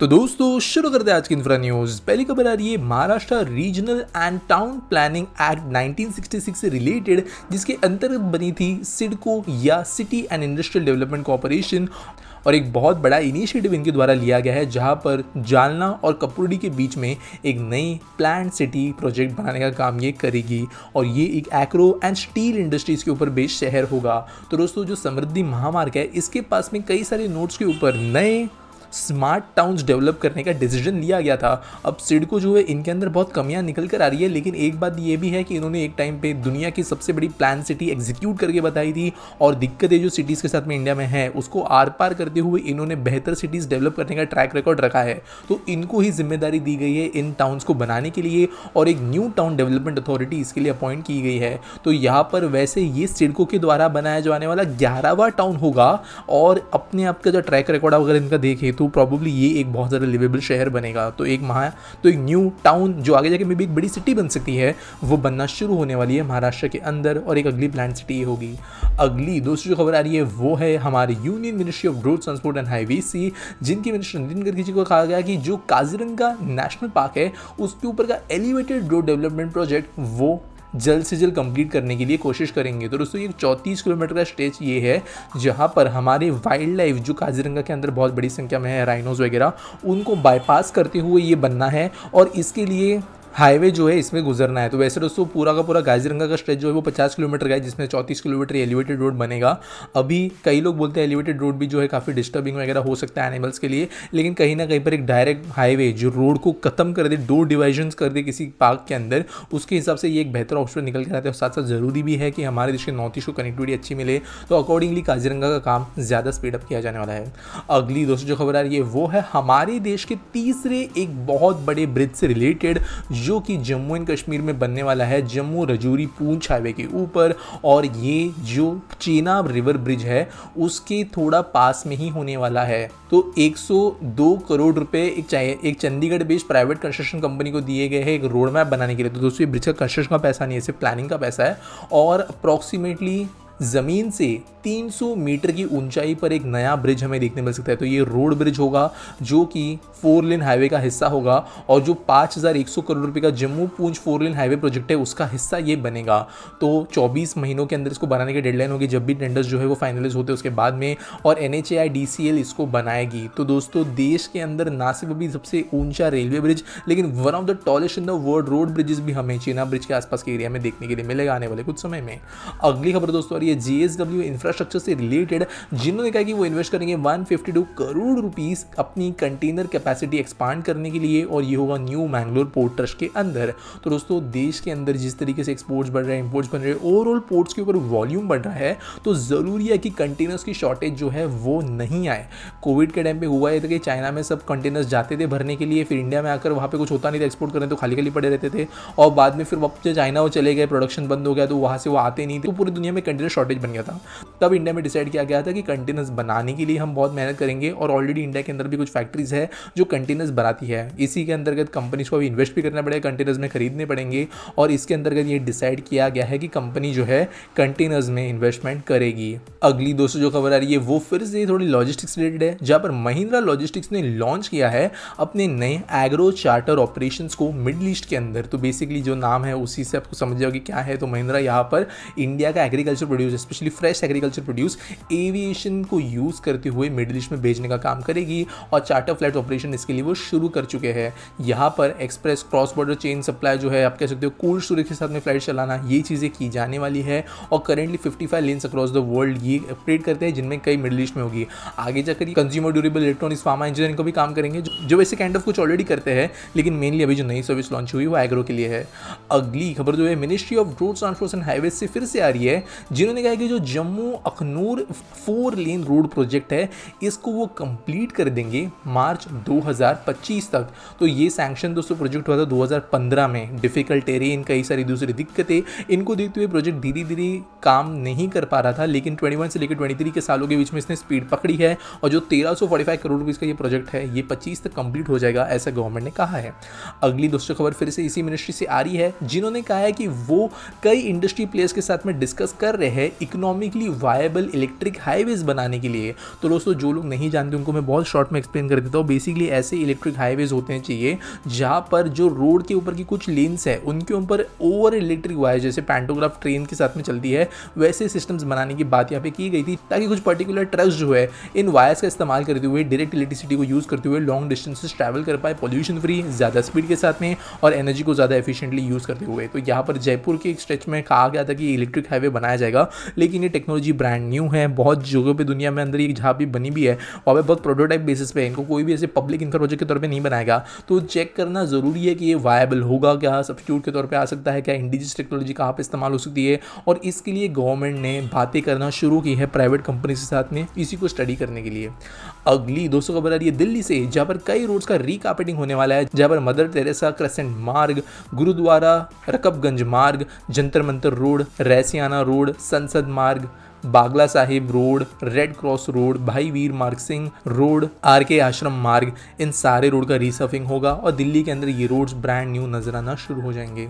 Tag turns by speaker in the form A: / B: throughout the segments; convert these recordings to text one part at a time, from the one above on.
A: तो दोस्तों शुरू करते हैं आज की इंफ्रा न्यूज पहली खबर आ रही है Maharashtra regional and town planning act 1966 से रिलेटेड जिसके अंतर्गत बनी थी सिडको या city and industrial development corporation और एक बहुत बड़ा इनिशिएटिव इनके द्वारा लिया गया है जहां पर जालना और कपूरडी के बीच में एक नई प्लान सिटी प्रोजेक्ट बनाने का काम ये करेगी और ये एक एक्रो एंड स्टील इंडस्ट्रीज के ऊपर बेस्ड शहर होगा तो दोस्तों जो समृद्धि महामार्ग है इसके पास में कई सारे नोट्स के ऊपर नए स्मार्ट टाउन्स डेवलप करने का डिसीजन लिया गया था अब सिड को जो है इनके अंदर बहुत कमियाँ निकल कर आ रही है लेकिन एक बात ये भी है कि इन्होंने एक टाइम पर दुनिया की सबसे बड़ी प्लान सिटी एग्जीक्यूट करके बताई थी और दिक्कतें जो सिटीज़ के साथ में इंडिया में है उसको आर पार करते हुए इन्होंने बेहतर सिटीज़ डेवलप करने का ट्रैक रिकॉर्ड रखा है तो इनको ही जिम्मेदारी दी गई है इन टाउन्स को बनाने के लिए और एक न्यू टाउन डेवलपमेंट अथॉरिटी इसके लिए अपॉइंट की गई है तो यहाँ पर वैसे ये सिडको के द्वारा बनाया जाने वाला ग्यारहवा टाउन होगा और अपने आप का जो ट्रैक रिकॉर्ड अगर इनका देखें तो तो प्रॉब्ली ये एक बहुत ज़्यादा लिवेबल शहर बनेगा तो एक महा तो एक न्यू टाउन जो आगे जाके मे भी एक बड़ी सिटी बन सकती है वो बनना शुरू होने वाली है महाराष्ट्र के अंदर और एक अगली प्लान सिटी होगी अगली दूसरी जो खबर आ रही है वो है हमारे union ministry of road transport and highways जिनकी मिनिस्टर नितिन गडकरी जी को कहा गया कि जो काजीरंगा नेशनल पार्क है उसके ऊपर का एलिवेटेड रोड डेवलपमेंट प्रोजेक्ट वो जल्द से जल्द कंप्लीट करने के लिए कोशिश करेंगे तो दोस्तों ये चौंतीस किलोमीटर का स्टेज ये है जहाँ पर हमारे वाइल्ड लाइफ जो काजीरंगा के अंदर बहुत बड़ी संख्या में है राइनोज वगैरह उनको बाईपास करते हुए ये बनना है और इसके लिए हाईवे जो है इसमें गुजरना है तो वैसे दोस्तों पूरा का पूरा गाजीरंगा का स्ट्रेच जो है वो पचास किलोमीटर का है जिसमें 34 किलोमीटर एलिवेटेड रोड बनेगा अभी कई लोग बोलते हैं एलिवेटेड रोड भी जो है काफ़ी डिस्टर्बिंग वगैरह हो सकता है एनिमल्स के लिए लेकिन कहीं ना कहीं पर एक डायरेक्ट हाईवे जो रोड को ख़त्म कर दे दो डिवाइजन कर दे किसी पार्क के अंदर उसके हिसाब से ये एक बेहतर ऑप्शन निकल के आते है और साथ साथ ज़रूरी भी है कि हमारे देश के नॉर्थ ईस्ट को कनेक्टिविटी अच्छी मिले तो अकॉर्डिंगली काजीरंगा का काम ज़्यादा स्पीड अप किया जाने वाला है अगली दोस्तों जो खबर आ रही है वो है हमारे देश के तीसरे एक बहुत बड़े ब्रिज से रिलेटेड जो कि जम्मू एंड कश्मीर में बनने वाला है जम्मू रजौरी पूंछ हाईवे के ऊपर और ये जो चेनाब रिवर ब्रिज है उसके थोड़ा पास में ही होने वाला है तो 102 करोड़ रुपए एक एक Chandigarh based private construction company को दिए गए हैं एक रोड मैप बनाने के लिए तो दोस्तों ये ब्रिज का कंस्ट्रक्शन का पैसा नहीं है सिर्फ प्लानिंग का पैसा है और अप्रॉक्सीमेटली ज़मीन से 300 मीटर की ऊंचाई पर एक नया ब्रिज हमें देखने मिल सकता है तो ये रोड ब्रिज होगा जो कि फोर लेन हाईवे का हिस्सा होगा और जो 5,100 करोड़ रुपए का जम्मू पूंछ फोर लेन हाईवे प्रोजेक्ट है उसका हिस्सा ये बनेगा तो 24 महीनों के अंदर इसको बनाने की डेडलाइन होगी जब भी टेंडर्स जो है वो फाइनलाइज होते हैं उसके बाद में और एन इसको बनाएगी तो दोस्तों देश के अंदर ना सिर्फ अभी सबसे ऊंचा रेलवे ब्रिज लेकिन one of the tallest in the world road bridges भी हमें चीना ब्रिज के आसपास के एरिया में देखने के लिए मिलेगा आने वाले कुछ समय में अगली खबर दोस्तों और ये जी इंफ्रास्ट्रक्चर से रिलेटेड जिन्होंने कहा कि वो इन्वेस्ट करेंगे 152 करोड़ रुपीस अपनी कंटेनर कैपेसिटी एक्सपांड करने के लिए और ये होगा न्यू मैंगलोर पोर्ट ट्रस्ट के अंदर तो दोस्तों देश के अंदर जिस तरीके से एक्सपोर्ट्स बढ़ रहे हैं इम्पोर्ट्स बन रहे हैं ओवरऑल पोर्ट्स के ऊपर वॉल्यूम बढ़ रहा है तो ज़रूरी है कि कंटेनर्स की शॉर्टेज जो है वो नहीं आए कोविड के टाइम पर हुआ है कि चाइना में सब कंटेनर्स जाते थे भरने के लिए फिर इंडिया में आकर वहाँ पर कुछ होता नहीं था एक्सपोर्ट करने तो खाली खाली पड़े रहते थे और बाद में फिर वापस चाइना वो चले गए प्रोडक्शन बंद हो गया तो वहाँ से वो आते नहीं थे तो पूरी दुनिया में कंटेनर शॉर्टेज बन गया था तब इंडिया में डिसाइड किया गया था कि कंटेनर्स बनाने के लिए हम बहुत मेहनत करेंगे और ऑलरेडी इंडिया के अंदर भी कुछ फैक्ट्रीज़ है जो कंटेनर्स बनाती है इसी के अंतर्गत कंपनीज को अभी इन्वेस्ट भी करना पड़ेगा कंटेनर्स में खरीदने पड़ेंगे और इसके अंतर्गत ये डिसाइड किया गया है कि कंपनी जो है कंटेनर्स में इन्वेस्टमेंट करेगी अगली दोस्तों जो खबर आ रही है वो फिर से थोड़ी लॉजिस्टिक्स रिलेटेड है जहाँ पर महिंद्रा लॉजिस्टिक्स ने लॉन्च किया है अपने नए एग्रो चार्टर ऑपरेशन को मिडल ईस्ट के अंदर तो बेसिकली जो नाम है उसी से आपको समझ जाओगे क्या है तो महिंद्रा यहाँ पर इंडिया का agriculture produce produce specially fresh agriculture produce aviation को यूज़ करते हुए मिडिल ईस्ट में भेजने का काम करेगी और चार्टर फ्लाइट ऑपरेशन इसके लिए वो शुरू कर चुके हैं यहाँ पर express cross border chain supply जो है आप कह सकते हो कोल्ड स्टोरेज के साथ में फ्लाइट चलाना ये चीज़ें की जाने वाली है और currently fifty five lanes across the world ये ऑपरेट करते हैं जिनमें कई मिडिल ईस्ट में होगी आगे जाकर consumer durable electronics pharma engineering को भी काम करेंगे जो वैसे काइंड ऑफ कुछ ऑलरेडी करते हैं लेकिन मेनली अभी जो नई सर्विस लॉन्च हुई वो एग्रो के लिए है अगली खबर जो है ministry of road transport and highway से फिर से आ रही है जिन्होंने उन्होंने कहा कि जो Jammu Akhnoor four lane road project है इसको वो कंप्लीट कर देंगे मार्च 2025 तक तो ये सैंक्शन दोस्तों प्रोजेक्ट हुआ था 2015 में डिफ़िकल्ट टेरेन कई सारी दूसरी दिक्कतें इनको देखते हुए प्रोजेक्ट धीरे धीरे काम नहीं कर पा रहा था लेकिन 21 से लेकर 23 के सालों के बीच में इसने स्पीड पकड़ी है और जो तेरह करोड़ रुपीज़ का ये प्रोजेक्ट है ये पच्चीस तक कंप्लीट हो जाएगा ऐसा गवर्नमेंट ने कहा है अगली दोस्तों खबर फिर से इसी मिनिस्ट्री से आ रही है जिन्होंने कहा है कि वो कई इंडस्ट्री प्लेयर्स के साथ में डिस्कस कर रहे हैं है इकोनॉमिकली वायबल इलेक्ट्रिक हाईवेज बनाने के लिए तो दोस्तों जो लोग नहीं जानते उनको मैं बहुत शॉर्ट में एक्सप्लेन कर देता हूँ बेसिकली ऐसे इलेक्ट्रिक हाईवेज होते हैं चाहिए जहाँ पर जो रोड के ऊपर की कुछ लेन्स है उनके ऊपर ओवर इलेक्ट्रिक वायर जैसे पैंटोग्राफ ट्रेन के साथ में चलती है वैसे सिस्टम्स बनाने की बात यहाँ पर की गई थी ताकि कुछ पर्टिकुलर ट्रस्ट जो है इन वायर्स का इस्तेमाल करते हुए डायरेक्ट इलेक्ट्रिसिटी को यूज़ करते हुए लॉन्ग डिस्टेंसेस ट्रैवल कर पाए पॉल्यूशन फ्री ज़्यादा स्पीड के साथ में और एनर्जी को ज़्यादा एफिशिएंटली यूज़ करते हुए तो यहाँ पर जयपुर के एक स्ट्रेच में कहा गया था कि इलेक्ट्रिक हाईवे बनाया जाएगा लेकिन ये टेक्नोलॉजी ब्रांड न्यू है बहुत जगहों पर दुनिया में अंदर ये जहाँ भी बनी भी है और बहुत प्रोटोटाइप बेसिस पे इनको कोई भी ऐसे पब्लिक इंफ्रा के तौर पर नहीं बनाएगा तो चेक करना ज़रूरी है कि ये वायबल होगा क्या सब्सिट्यूट के तौर पर आ सकता है क्या इंडिजियस टेक्नोलॉजी कहाँ पर इस्तेमाल हो सकती है और इसके लिए गवर्नमेंट ने बातें करना शुरू की है प्राइवेट कंपनी के साथ में इसी को स्टडी करने के लिए अगली दोस्तों खबर आ रही है दिल्ली से जहाँ पर कई रोड्स का रिकार्पेटिंग होने वाला है जहाँ पर मदर टेरेसा क्रेसेंट मार्ग Gurudwara Rakabganj Marg Jantar Mantar road Raisina road Sansad Marg Bangla Sahib road red cross road Bhai Veer मार्ग सिंह रोड आर के आश्रम मार्ग इन सारे रोड का रिसर्फिंग होगा और दिल्ली के अंदर ये रोड्स ब्रांड न्यू नजर आना शुरू हो जाएंगे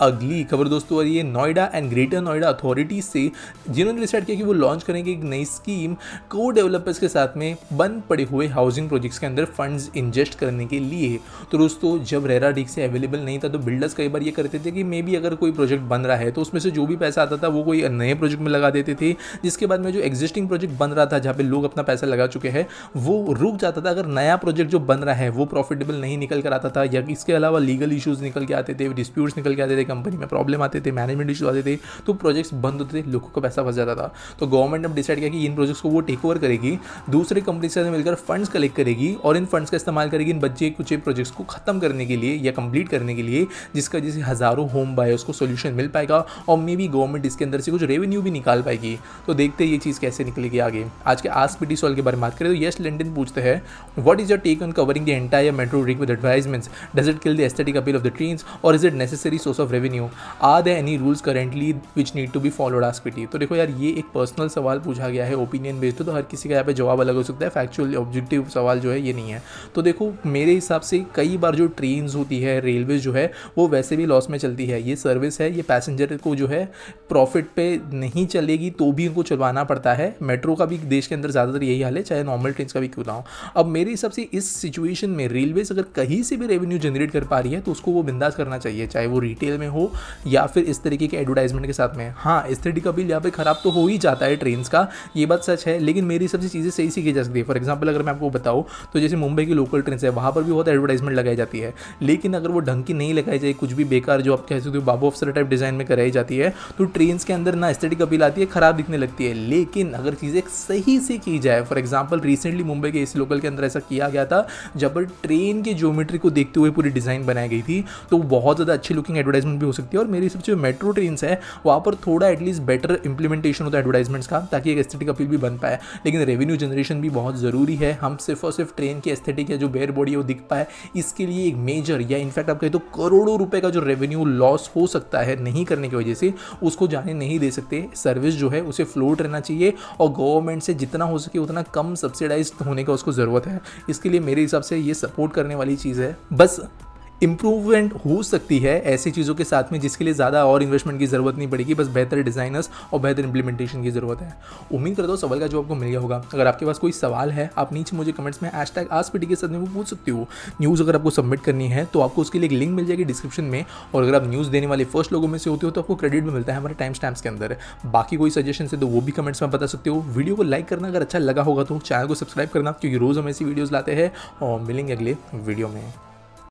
A: अगली खबर दोस्तों और ये Noida and greater Noida authorities से जिन्होंने डिसाइड किया कि वो लॉन्च करेंगे एक नई स्कीम को डेवलपर्स के साथ में बंद पड़े हुए हाउसिंग प्रोजेक्ट्स के अंदर फंड्स इन्वेस्ट करने के लिए तो दोस्तों जब रेरा डीक से अवेलेबल नहीं था तो बिल्डर्स कई बार ये करते थे कि मे बी अगर कोई प्रोजेक्ट बन रहा है तो उसमें से जो भी पैसा आता था वो कोई नए प्रोजेक्ट में लगा देते थे जिसके बाद में जो एग्जिस्टिंग प्रोजेक्ट बन रहा था जहाँ पे लोग अपना पैसा लगा चुके हैं वो रुक जाता था अगर नया प्रोजेक्ट जो बन रहा है वो प्रॉफिटेबल नहीं निकल कर आता था या इसके अलावा लीगल इशूज़ निकल के आते थे डिस्प्यूट्स निकल के आते थे कंपनी में प्रॉब्लम आते थे मैनेजमेंट इशू आते थे तो प्रोजेक्ट्स बंद होते थे लोगों का पैसा फंस जाता था तो गवर्नमेंट ने डिसाइड किया कि इन प्रोजेक्ट्स को वो टेक ओवर करेगी दूसरी कंपनी से मिलकर फंड्स कलेक्ट करेगी और इन फंड्स का इस्तेमाल करेगी इन बच्चे कुछ प्रोजेक्ट्स को ख़त्म करने के लिए या कंप्लीट करने के लिए जिसका जैसे हज़ारों होम बायर्स को सोल्यूशन मिल पाएगा और मे बी गवर्नमेंट इसके अंदर से कुछ रेवेन्यू भी निकाल पाएगी तो देखते हैं ये चीज़ कैसे निकलेगी आगे आज के आस पी सॉल के बारे में बात करें तो यश लंडन पूछते हैं what is your take on covering the entire metro ring with advertisements does it kill the aesthetic appeal of the trains or is it necessary source of revenue are they any rules currently which need to be followed ASAP तो देखो यार ये एक personal सवाल पूछा गया है opinion based तो हर किसी का यहाँ पे जवाब अलग हो सकता है फैक्चुअल ऑब्जेक्टिव सवाल जो है ये नहीं है तो देखो मेरे हिसाब से कई बार जो ट्रेन होती है रेलवे जो है वो वैसे भी लॉस में चलती है ये सर्विस है ये पैसेंजर को जो है प्रॉफिट पे नहीं चलेगी तो भी को चलवाना पड़ता है मेट्रो का भी देश के अंदर ज़्यादातर यही हाल है चाहे नॉर्मल ट्रेन का भी क्यों ना हो अब मेरे हिसाब से इस सिचुएशन में रेलवेज अगर कहीं से भी रेवेन्यू जनरेट कर पा रही है तो उसको वो बिंदास करना चाहिए चाहे वो रिटेल में हो या फिर इस तरीके के एडवर्टाइजमेंट के साथ में हाँ इस तरीके का बिल यहाँ पर ख़राब तो हो ही जाता है ट्रेन का ये बात सच है लेकिन मेरी सबसे चीज़ें सही सीखी जा सकती है फॉर एग्जाम्पल अगर मैं आपको बताऊँ तो जैसे मुंबई की लोकल ट्रेन है वहाँ पर भी बहुत एडवर्टाइजमेंट लगाई जाती है लेकिन अगर वो ढंग की नहीं लगाई जाए कुछ भी बेकार जो आप कह सकते हो बाबू अफसर टाइप डिज़ाइन में कराई जाती है तो ट्रेन के अंदर ना एस्थेटिक अपील आती है ख़राब दिखने लगती है लेकिन अगर चीज़ें सही से की जाए फॉर एग्जाम्पल रिसेंटली मुंबई के इस लोकल के अंदर ऐसा किया गया था जब ट्रेन के ज्योमेट्री को देखते हुए पूरी डिज़ाइन बनाई गई थी तो बहुत ज़्यादा अच्छी लुकिंग एडवर्टाइजमेंट भी हो सकती है और मेरी सबसे मेट्रो ट्रेन है वहाँ पर थोड़ा एटलीस्ट बेटर इंप्लीमेंटेशन होता है एडवर्टाइजमेंट्स का ताकि एक एस्थेटिक अपील भी बन पाए लेकिन रेवेन्यू जनरेशन भी बहुत ज़रूरी है हम सिर्फ और सिर्फ ट्रेन की एस्थेटिक या जो बेयर बॉडी है वो दिख पाए इसके लिए एक मेजर या इनफैक्ट आप कहें तो करोड़ों रुपए का जो रेवेन्यू लॉस हो सकता है नहीं करने की वजह से उसको जाने नहीं दे सकते सर्विस जो है उसे से फ्लोट रहना चाहिए और गवर्नमेंट से जितना हो सके उतना कम सब्सिडाइज होने का उसको ज़रूरत है इसके लिए मेरे हिसाब से ये सपोर्ट करने वाली चीज़ है बस इम्प्रूवमेंट हो सकती है ऐसी चीज़ों के साथ में जिसके लिए ज़्यादा और इन्वेस्टमेंट की ज़रूरत नहीं पड़ेगी बस बेहतर डिज़ाइनर्स और बेहतर इंप्लीमेंटेशन की ज़रूरत है उम्मीद करता हूँ सवाल का जो आपको मिल गया होगा अगर आपके पास कोई सवाल है आप नीचे मुझे कमेंट्स में हैश टैग आज पीटी के साथ में पूछ सकती हो न्यूज़ अगर आपको सबमिट करनी है तो आपको उसके लिए एक लिंक मिल जाएगी डिस्क्रिप्शन में और अगर आप न्यूज़ देने वाले फर्स्ट लोगों में से होते हो तो आपको क्रेडिट भी मिलता है हमारे टाइम स्टैम्स के अंदर बाकी कोई सजेशन है तो वो भी कमेंट्स में बता सकते हो वीडियो को लाइक करना अगर अच्छा लगा होगा तो चैनल को सब्सक्राइब करना क्योंकि रोज़ हम ऐसी वीडियोज़ लाते हैं और मिलेंगे अगले वीडियो में